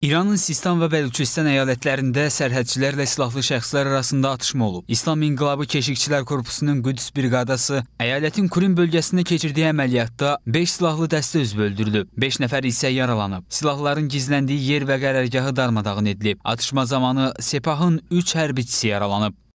İranın Sistan və Bəlüçistan əyalətlərində sərhədçilərlə silahlı şəxslər arasında atışma olub. İslam İnqilabı Keşikçilər Korpusunun Qüdüs briqadası əyalətin Kurin bölgəsində keçirdiyi əməliyyatda 5 silahlı dəstə üzv öldürülüb, 5 nəfər isə yaralanıb. Silahların gizləndiyi yer və qərərgahı darmadağın edilib. Atışma zamanı Sepahın 3 hərbiçisi yaralanıb.